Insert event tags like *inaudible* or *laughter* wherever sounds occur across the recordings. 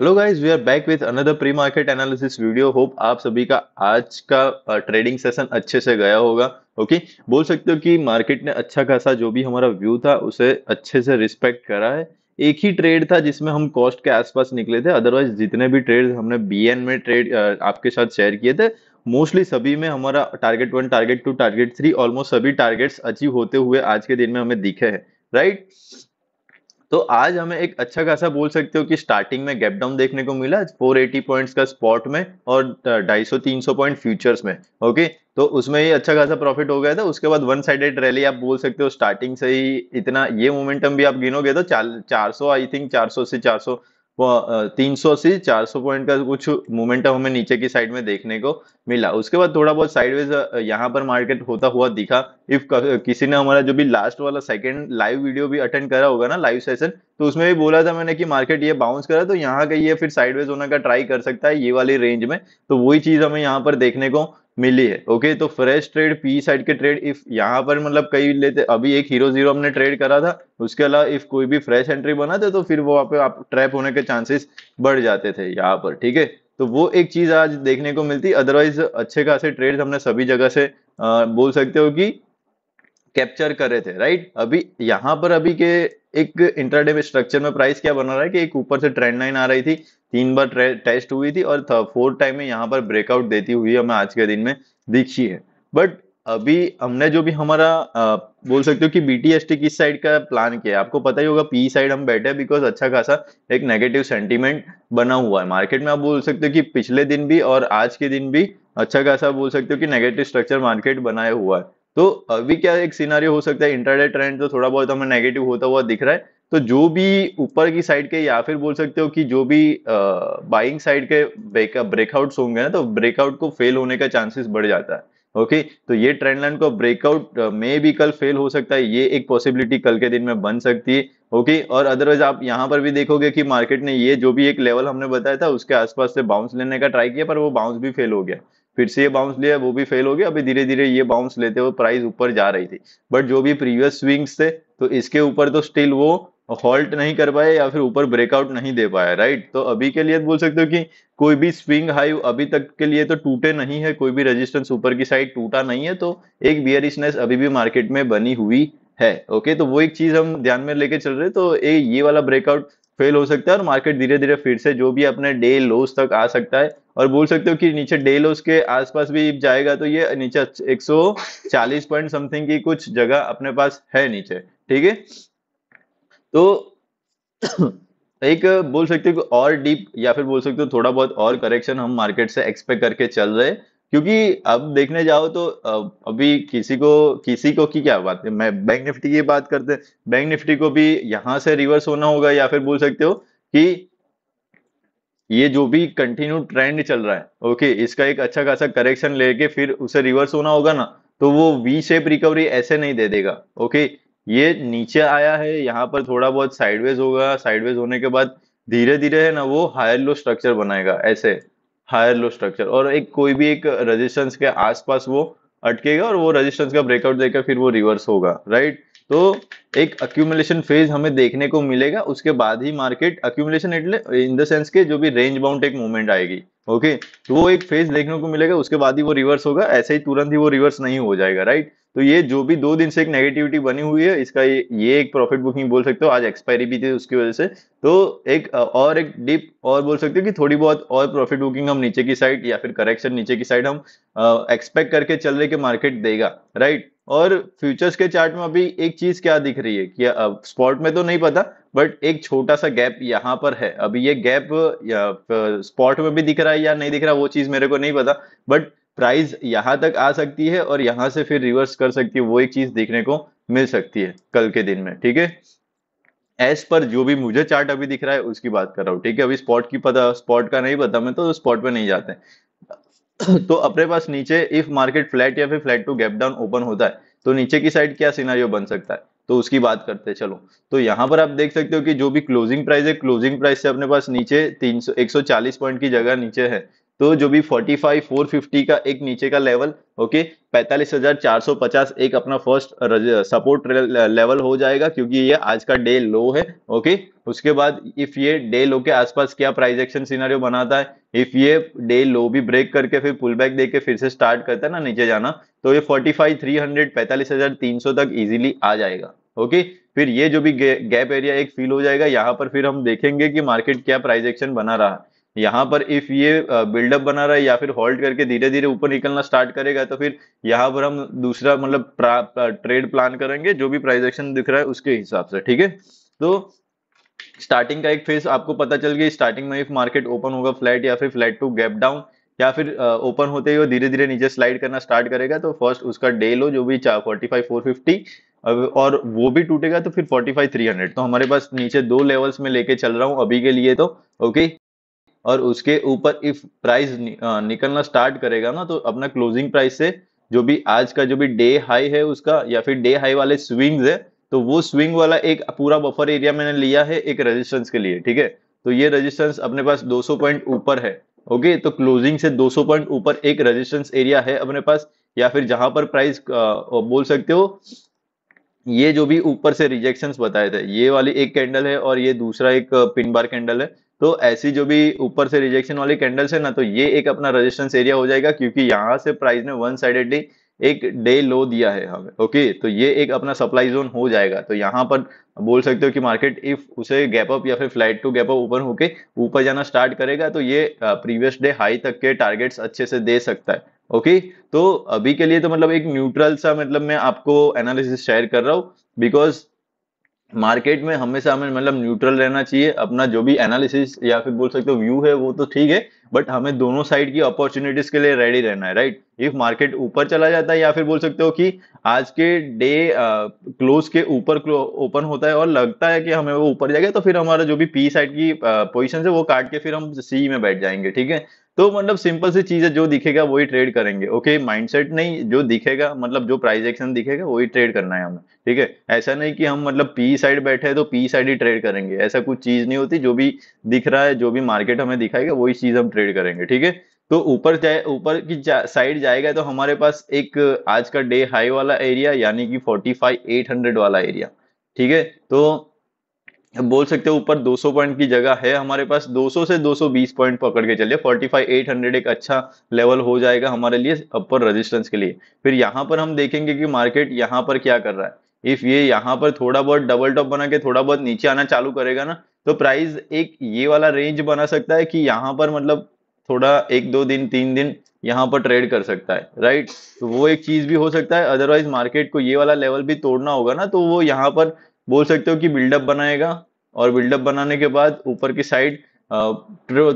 Hello guys we are back with another pre market analysis video hope आप सभी का आज का ट्रेडिंग सेशन अच्छे से गया होगा ओके okay? बोल सकते हो कि मार्केट ने अच्छा खासा जो भी हमारा व्यू था उसे अच्छे से रिस्पेक्ट करा है एक ही ट्रेड था जिसमें हम कॉस्ट के आसपास निकले थे अदरवाइज जितने भी ट्रेड हमने बी में ट्रेड आपके साथ शेयर किए थे मोस्टली सभी में हमारा target one target two target three almost सभी टारगेट्स अचीव होते हुए आज के दिन में हमें दिखे हैं राइट right? तो आज हमें एक अच्छा खासा बोल सकते हो कि स्टार्टिंग में गैप डाउन देखने को मिला 480 पॉइंट्स का स्पॉट में और 250 300 पॉइंट फ्यूचर्स में ओके तो उसमें ये अच्छा खासा प्रॉफिट हो गया था उसके बाद वन साइडेड रैली आप बोल सकते हो स्टार्टिंग से ही इतना ये मोमेंटम भी आप गिनोगे तो चार सौ आई थिंक चार से चार तीन सौ से चार सौ पॉइंट का कुछ मोमेंटम हमें नीचे की साइड में देखने को मिला उसके बाद थोड़ा बहुत साइडवेज यहाँ पर मार्केट होता हुआ दिखा इफ किसी ने हमारा जो भी लास्ट वाला सेकंड लाइव वीडियो भी अटेंड करा होगा ना लाइव सेशन तो उसमें भी बोला था मैंने कि मार्केट ये बाउंस करा तो यहाँ का ये फिर साइडवेज होने का ट्राई कर सकता है ये वाली रेंज में तो वही चीज हमें यहाँ पर देखने को मिली है ओके तो फ्रेश ट्रेड पी साइड के ट्रेड इफ यहाँ पर मतलब कई लेते अभी एक हीरो जीरो हमने ट्रेड करा था उसके अलावा इफ कोई भी फ्रेश एंट्री बनाते तो फिर वो पे आप ट्रैप होने के चांसेस बढ़ जाते थे यहाँ पर ठीक है तो वो एक चीज आज देखने को मिलती अदरवाइज अच्छे खासे ट्रेड हमने सभी जगह से आ, बोल सकते हो कि कैप्चर कर रहे थे राइट अभी यहाँ पर अभी के एक इंटरडे स्ट्रक्चर में प्राइस क्या बना रहा है कि एक ऊपर से ट्रेंड लाइन आ रही थी तीन बार टेस्ट हुई थी और फोर्थ टाइम में यहाँ पर ब्रेकआउट देती हुई हमें आज के दिन में दिखी है बट अभी हमने जो भी हमारा आ, बोल सकते हो कि बीटीएसटी किस साइड का प्लान किया है आपको पता ही होगा पी साइड हम बैठे हैं बिकॉज अच्छा खासा एक नेगेटिव सेंटीमेंट बना हुआ है मार्केट में आप बोल सकते हो कि पिछले दिन भी और आज के दिन भी अच्छा खासा बोल सकते हो कि नेगेटिव स्ट्रक्चर मार्केट बनाया हुआ है तो अभी क्या एक सीनारी हो सकता है इंटरडे ट्रेंड तो थोड़ा बहुत हमें नेगेटिव होता हुआ दिख रहा है तो जो भी ऊपर की साइड के या फिर बोल सकते हो कि जो भी बाइंग साइड के ब्रेकआउट होंगे ना तो ब्रेकआउट को फेल होने का चांसेस बढ़ जाता है ओके okay, तो ये ट्रेंड लाइन को ब्रेकआउट में भी कल फेल हो सकता है ये एक पॉसिबिलिटी कल के दिन में बन सकती है ओके okay, और अदरवाइज आप यहाँ पर भी देखोगे कि मार्केट ने ये जो भी एक लेवल हमने बताया था उसके आसपास से बाउंस लेने का ट्राई किया पर वो बाउंस भी फेल हो गया फिर से ये बाउंस लिया वो भी फेल हो गया अभी धीरे धीरे ये बाउंस लेते हुए प्राइस ऊपर जा रही थी बट जो भी प्रीवियस स्विंग्स थे तो इसके ऊपर तो स्टिल वो हॉल्ट नहीं कर पाए या फिर ऊपर ब्रेकआउट नहीं दे पाया राइट तो अभी के लिए बोल सकते हो कि कोई भी स्विंग हाई अभी तक के लिए तो टूटे नहीं है कोई भी रेजिस्टेंस ऊपर की साइड टूटा नहीं है तो एक बियरिशनेस अभी भी मार्केट में बनी हुई है ओके तो वो एक चीज हम ध्यान में लेके चल रहे तो ए, ये वाला ब्रेकआउट फेल हो सकता है और मार्केट धीरे धीरे फिर से जो भी अपने डे लोस तक आ सकता है और बोल सकते हो कि नीचे डे लोस के आसपास भी जाएगा तो ये नीचे 140 पॉइंट समथिंग की कुछ जगह अपने पास है नीचे ठीक है तो *clears throat* एक बोल सकते हो और डीप या फिर बोल सकते हो थोड़ा बहुत और करेक्शन हम मार्केट से एक्सपेक्ट करके चल रहे क्योंकि अब देखने जाओ तो अभी किसी को किसी को की क्या बात है मैं बैंक निफ्टी की बात करते हैं बैंक निफ्टी को भी यहां से रिवर्स होना होगा या फिर बोल सकते हो कि ये जो भी कंटिन्यू ट्रेंड चल रहा है ओके इसका एक अच्छा खासा करेक्शन लेके फिर उसे रिवर्स होना होगा ना तो वो वी शेप रिकवरी ऐसे नहीं दे देगा ओके ये नीचे आया है यहाँ पर थोड़ा बहुत साइडवेज होगा साइडवेज होने के बाद धीरे धीरे है ना वो हायर लो स्ट्रक्चर बनाएगा ऐसे हायर लो स्ट्रक्चर और एक कोई भी एक रजिस्टेंस के आसपास वो अटकेगा और वो रजिस्टेंस का ब्रेकआउट देकर फिर वो रिवर्स होगा राइट तो एक अक्यूमुलेशन फेज हमें देखने को मिलेगा उसके बाद ही मार्केट अक्यूमुलेशन एटले इन द सेंस के जो भी रेंज बाउंड एक मूवमेंट आएगी ओके तो वो एक फेज देखने को मिलेगा उसके बाद ही वो रिवर्स होगा ऐसे ही तुरंत ही वो रिवर्स नहीं हो जाएगा राइट तो ये जो भी दो दिन से एक नेगेटिविटी बनी हुई है इसका ये, ये एक प्रॉफिट बुकिंग बोल सकते हो आज एक्सपायरी भी थी उसकी वजह से तो एक और एक डिप और बोल सकते हो कि थोड़ी बहुत और प्रॉफिट बुकिंग हम नीचे की साइड या फिर करेक्शन नीचे की साइड हम एक्सपेक्ट करके चल रहे कि मार्केट देगा राइट और फ्यूचर्स के चार्ट में अभी एक चीज क्या दिख रही है कि स्पॉट में तो नहीं पता बट एक छोटा सा गैप यहाँ पर है अभी ये गैप स्पॉट में भी दिख रहा है या नहीं दिख रहा वो चीज मेरे को नहीं पता बट प्राइस यहां तक आ सकती है और यहाँ से फिर रिवर्स कर सकती है वो एक चीज देखने को मिल सकती है कल के दिन में ठीक है एस पर जो भी मुझे चार्ट अभी दिख रहा है उसकी बात कर रहा हूँ ठीक है अभी स्पॉट की पता स्पॉट का नहीं पता मैं तो स्पॉट पे नहीं जाते *clears throat* तो अपने पास नीचे इफ मार्केट फ्लैट या फिर flat to gap down open होता है तो नीचे की साइड क्या सिनारियो बन सकता है तो उसकी बात करते हैं चलो तो यहाँ पर आप देख सकते हो कि जो भी क्लोजिंग प्राइस है क्लोजिंग प्राइस से अपने पास नीचे तीन सौ पॉइंट की जगह नीचे है तो जो भी 45 450 का एक नीचे का लेवल ओके 45,450 हजार चार सौ पचास एक अपना फर्स्ट सपोर्ट लेवल हो जाएगा क्योंकि ये आज का डे लो है ओके उसके बाद इफ ये डे लो के आसपास क्या प्राइस एक्शन सिनेरियो बनाता है इफ ये डे लो भी ब्रेक करके फिर पुल बैक दे के फिर से स्टार्ट करता है ना नीचे जाना तो ये फोर्टी फाइव थ्री हंड्रेड हजार तीन सौ तक इजिली आ जाएगा ओके फिर ये जो भी गैप एरिया एक फील हो जाएगा यहाँ पर फिर हम देखेंगे कि मार्केट क्या प्राइजेक्शन बना रहा है यहाँ पर इफ ये बिल्डअप बना रहा है या फिर होल्ड करके धीरे धीरे ऊपर निकलना स्टार्ट करेगा तो फिर यहाँ पर हम दूसरा मतलब ट्रेड प्लान करेंगे जो भी प्राइस एक्शन दिख रहा है उसके हिसाब से ठीक है तो स्टार्टिंग का एक फेज आपको पता चल गया स्टार्टिंग में इफ मार्केट ओपन होगा फ्लैट या फिर फ्लैट टू गैप डाउन या फिर ओपन होते ही वो धीरे धीरे नीचे स्लाइड करना स्टार्ट करेगा तो फर्स्ट उसका डे लो जो भी फोर्टी फाइव फोर फिफ्टी और वो भी टूटेगा तो फिर फोर्टी फाइव थ्री हंड्रेड तो हमारे पास नीचे दो लेवल्स में लेके चल रहा हूँ अभी के लिए तो ओके और उसके ऊपर इफ प्राइस निकलना स्टार्ट करेगा ना तो अपना क्लोजिंग प्राइस से जो भी आज का जो भी डे हाई है उसका या फिर डे हाई वाले स्विंग्स है तो वो स्विंग वाला एक पूरा बफर एरिया मैंने लिया है एक रेजिस्टेंस के लिए ठीक है तो ये रेजिस्टेंस अपने पास 200 पॉइंट ऊपर है ओके तो क्लोजिंग से 200 पॉइंट ऊपर एक रेजिस्टेंस एरिया है अपने पास या फिर जहां पर प्राइस बोल सकते हो ये जो भी ऊपर से रिजेक्शन बताए थे ये वाली एक कैंडल है और ये दूसरा एक पिन बार कैंडल है तो ऐसी जो भी ऊपर से रिजेक्शन वाली कैंडल्स है ना तो ये एक अपना रेजिस्टेंस एरिया हो जाएगा क्योंकि यहाँ से प्राइस ने वन साइडेडली एक डे लो दिया है हमें ओके तो ये एक अपना सप्लाई जोन हो जाएगा तो यहाँ पर बोल सकते हो कि मार्केट इफ उसे गैप अप या फिर flat to gap up open होके ऊपर जाना स्टार्ट करेगा तो ये प्रीवियस डे हाई तक के टारगेट्स अच्छे से दे सकता है ओके तो अभी के लिए तो मतलब एक न्यूट्रल सा मतलब मैं आपको एनालिसिस शेयर कर रहा हूँ बिकॉज मार्केट में हमेशा हमें मतलब न्यूट्रल रहना चाहिए अपना जो भी एनालिसिस या फिर बोल सकते हो व्यू है वो तो ठीक है बट हमें दोनों साइड की अपॉर्चुनिटीज के लिए रेडी रहना है राइट इफ मार्केट ऊपर चला जाता है या फिर बोल सकते हो कि आज के डे क्लोज के ऊपर ओपन होता है और लगता है कि हमें वो ऊपर जाएगा तो फिर हमारा जो भी पी साइड की पोजिशन है वो काट के फिर हम सी में बैठ जाएंगे ठीक है तो मतलब सिंपल सी चीज है जो दिखेगा वही ट्रेड करेंगे ओके माइंडसेट नहीं जो दिखेगा मतलब जो प्राइस एक्शन दिखेगा वही ट्रेड करना है हमें ठीक है ऐसा नहीं कि हम मतलब पी साइड बैठे हैं तो पी साइड ही ट्रेड करेंगे ऐसा कुछ चीज नहीं होती जो भी दिख रहा है जो भी मार्केट हमें दिखाएगा वही चीज हम ट्रेड करेंगे ठीक है तो ऊपर जाए ऊपर की जा, साइड जाएगा तो हमारे पास एक आज का डे हाई वाला एरिया यानी कि फोर्टी फाइव एट हंड्रेड वाला एरिया ठीक है तो हम बोल सकते हैं ऊपर 200 पॉइंट की जगह है हमारे पास 200 से 220 पॉइंट पकड़ के चलिए 45,800 एक अच्छा लेवल हो जाएगा हमारे लिए अपर रेजिस्टेंस के लिए फिर यहाँ पर हम देखेंगे कि मार्केट यहाँ पर क्या कर रहा है इफ ये यहाँ पर थोड़ा बहुत डबल टॉप बना के थोड़ा बहुत नीचे आना चालू करेगा ना तो प्राइस एक ये वाला रेंज बना सकता है कि यहाँ पर मतलब थोड़ा एक दो दिन तीन दिन यहाँ पर ट्रेड कर सकता है राइट तो वो एक चीज भी हो सकता है अदरवाइज मार्केट को ये वाला लेवल भी तोड़ना होगा ना तो वो यहाँ पर बोल सकते हो कि बिल्डअप बनाएगा और बिल्डअप बनाने के बाद ऊपर की साइड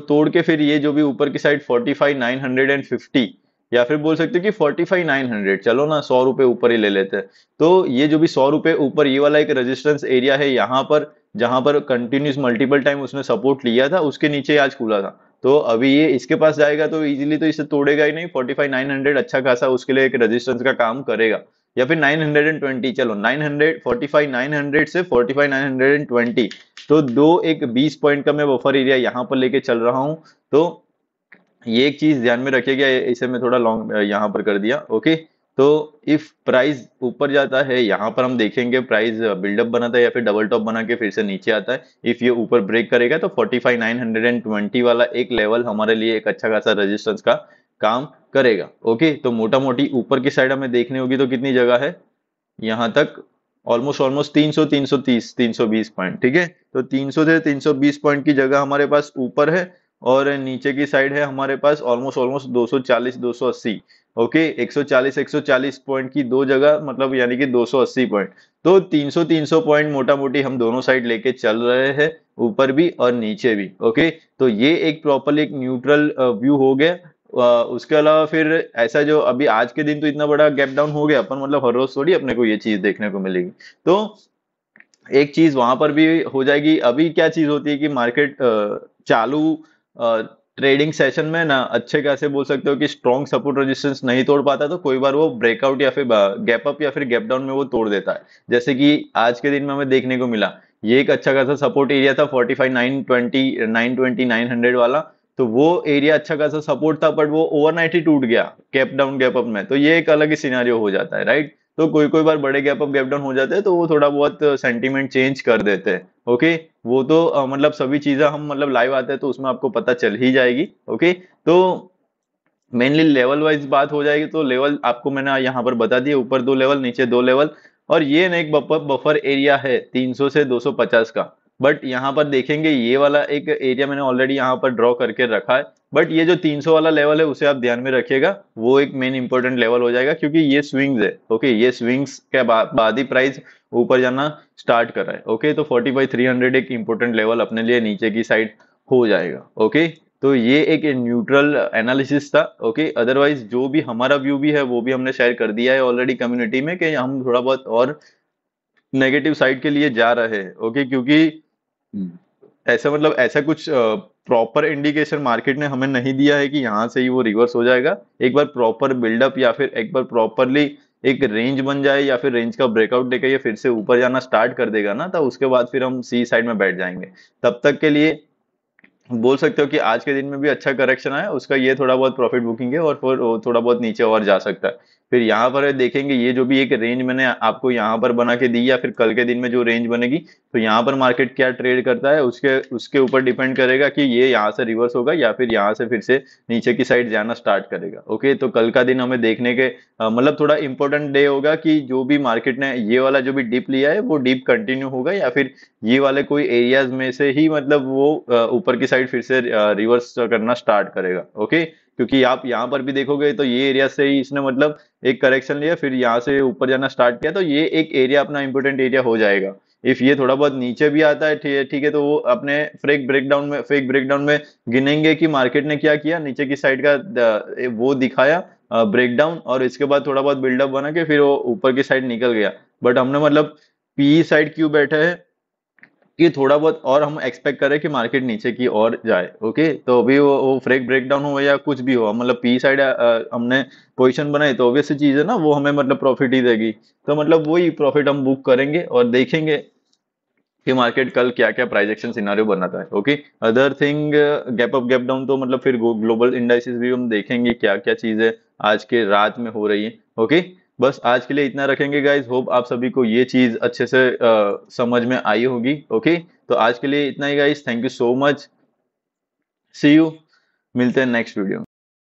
तोड़ के फिर ये जो भी ऊपर की side forty five nine hundred and fifty या फिर बोल सकते हो कि फोर्टी फाइव नाइन हंड्रेड चलो ना सौ रुपए ऊपर ही ले लेते हैं तो ये जो भी सौ रुपए ऊपर ये वाला एक रेजिस्टेंस एरिया है यहाँ पर जहां पर कंटिन्यूस मल्टीपल टाइम उसने सपोर्ट लिया था उसके नीचे आज खुला था तो अभी ये इसके पास जाएगा तो इजीली तो इसे तोड़ेगा ही नहीं फोर्टी फाइव नाइन हंड्रेड अच्छा खासा उसके लिए एक रेजिस्टेंस का काम करेगा या फिर 920 चलो 900 900 से 45 920 तो दो एक 20 पॉइंट का मैं बफर एरिया यहां पर लेके चल रहा हूं तो ये एक चीज ध्यान में रखिएगा इसे मैं थोड़ा लॉन्ग यहां पर कर दिया ओके तो इफ प्राइस ऊपर जाता है यहां पर हम देखेंगे प्राइस बिल्डअप बनाता है या फिर डबल टॉप बना के फिर से नीचे आता है इफ ये ऊपर ब्रेक करेगा तो 45,920 वाला एक लेवल हमारे लिए एक अच्छा खासा रेजिस्टेंस का काम करेगा ओके तो मोटा मोटी ऊपर की साइड हमें देखने होगी तो कितनी जगह है यहां तक ऑलमोस्ट ऑलमोस्ट 300 330 320 पॉइंट ठीक है तो 300 से 320 पॉइंट की जगह हमारे पास ऊपर है और नीचे की साइड है हमारे पास ऑलमोस्ट ऑलमोस्ट 240 280 ओके 140 140 पॉइंट की दो जगह मतलब यानी कि 280 पॉइंट तो 300 300 पॉइंट मोटा मोटी हम दोनों साइड लेके चल रहे हैं ऊपर भी और नीचे भी ओके तो ये एक प्रॉपर एक न्यूट्रल व्यू हो गया उसके अलावा फिर ऐसा जो अभी आज के दिन तो इतना बड़ा गैप डाउन हो गया अपन मतलब हर रोज थोड़ी अपने को ये चीज देखने को मिलेगी तो एक चीज वहां पर भी हो जाएगी अभी क्या चीज होती है कि मार्केट चालू ट्रेडिंग सेशन में ना अच्छे खासे बोल सकते हो कि स्ट्रॉन्ग सपोर्ट रेजिस्टेंस नहीं तोड़ पाता तो कोई बार वो ब्रेकआउट या फिर गैप अप या फिर गैप डाउन में वो तोड़ देता है जैसे कि आज के दिन में हमें देखने को मिला ये एक अच्छा खासा सपोर्ट एरिया था forty five nine twenty nine twenty nine hundred वाला तो वो एरिया अच्छा खासा सपोर्ट था बट वो ओवरनाइट ही टूट गया गैप डाउन गैप अप में तो ये एक अलग ही सिनारियो हो जाता है राइट तो कोई कोई बार बड़े गैप अप गैप डाउन हो जाते हैं तो वो थोड़ा बहुत सेंटीमेंट चेंज कर देते हैं ओके वो तो आ, मतलब सभी चीजें हम मतलब लाइव आते हैं तो उसमें आपको पता चल ही जाएगी ओके तो मेनली लेवल वाइज बात हो जाएगी तो लेवल आपको मैंने यहाँ पर बता दिया ऊपर दो लेवल नीचे दो लेवल और ये ना एक बफर बफर एरिया है 300 से 250 का बट यहाँ पर देखेंगे ये वाला एक एरिया मैंने ऑलरेडी यहाँ पर ड्रॉ करके रखा है बट ये जो 300 वाला लेवल है उसे आप ध्यान में रखिएगा वो एक मेन इंपॉर्टेंट लेवल हो जाएगा क्योंकि ये स्विंग्स है ओके ये स्विंग्स के बाद ही प्राइस ऊपर जाना स्टार्ट कर रहा है ओके तो 40 बाई एक इंपॉर्टेंट लेवल अपने लिए नीचे की साइड हो जाएगा ओके तो ये एक न्यूट्रल एनालिसिस था ओके अदरवाइज जो भी हमारा व्यू भी है वो भी हमने शेयर कर दिया है ऑलरेडी कम्युनिटी में कि हम थोड़ा बहुत और नेगेटिव साइड के लिए जा रहे हैं ओके क्योंकि हम्म। ऐसा मतलब ऐसा कुछ प्रॉपर इंडिकेशन मार्केट ने हमें नहीं दिया है कि यहाँ से ही वो रिवर्स हो जाएगा एक बार प्रॉपर बिल्डअप या फिर एक बार प्रॉपरली एक रेंज बन जाए या फिर रेंज का ब्रेकआउट देकर ये फिर से ऊपर जाना स्टार्ट कर देगा ना तो उसके बाद फिर हम सी साइड में बैठ जाएंगे तब तक के लिए बोल सकते हो कि आज के दिन में भी अच्छा करेक्शन आया उसका ये थोड़ा बहुत प्रॉफिट बुकिंग है और फिर थोड़ा बहुत नीचे और जा सकता है फिर यहाँ पर देखेंगे ये जो भी एक रेंज मैंने आपको यहाँ पर बना के दी या फिर कल के दिन में जो रेंज बनेगी तो यहाँ पर मार्केट क्या ट्रेड करता है उसके उसके ऊपर डिपेंड करेगा कि ये यहाँ से रिवर्स होगा या फिर यहाँ से फिर से नीचे की साइड जाना स्टार्ट करेगा ओके तो कल का दिन हमें देखने के मतलब थोड़ा इंपॉर्टेंट डे होगा कि जो भी मार्केट ने ये वाला जो भी डिप लिया है वो डिप कंटिन्यू होगा या फिर ये वाले कोई एरियाज में से ही मतलब वो ऊपर की साइड फिर से रिवर्स करना स्टार्ट करेगा ओके क्योंकि आप यहाँ पर भी देखोगे तो ये एरिया से ही इसने मतलब एक करेक्शन लिया फिर यहाँ से ऊपर जाना स्टार्ट किया तो ये एक एरिया अपना इंपोर्टेंट एरिया हो जाएगा इफ ये थोड़ा बहुत नीचे भी आता है ठीक है तो वो अपने फ्रेक ब्रेकडाउन में फेक ब्रेकडाउन में गिनेंगे कि मार्केट ने क्या किया नीचे की साइड का वो दिखाया ब्रेकडाउन और इसके बाद थोड़ा बहुत बिल्डअप बना के फिर वो ऊपर की साइड निकल गया बट हमने मतलब पी साइड क्यों बैठे हैं कि थोड़ा बहुत और हम एक्सपेक्ट करें कि मार्केट नीचे की और जाए ओके तो अभी वो, वो फ्रेक ब्रेकडाउन हो या कुछ भी हो मतलब पी साइड हमने पोजिशन बनाई तो ऑब्वियस चीज है ना वो हमें मतलब प्रॉफिट ही देगी तो मतलब वही प्रॉफिट हम बुक करेंगे और देखेंगे कि मार्केट कल क्या क्या प्राइस एक्शन सिनारियो बनाता है okay other thing gap up gap down तो मतलब फिर ग्लोबल इंडाइसिस भी हम देखेंगे क्या क्या चीजें आज के रात में हो रही है ओके बस आज के लिए इतना रखेंगे गाइज होप आप सभी को ये चीज अच्छे से आ, समझ में आई होगी ओके तो आज के लिए इतना ही guys thank you so much see you मिलते हैं नेक्स्ट वीडियो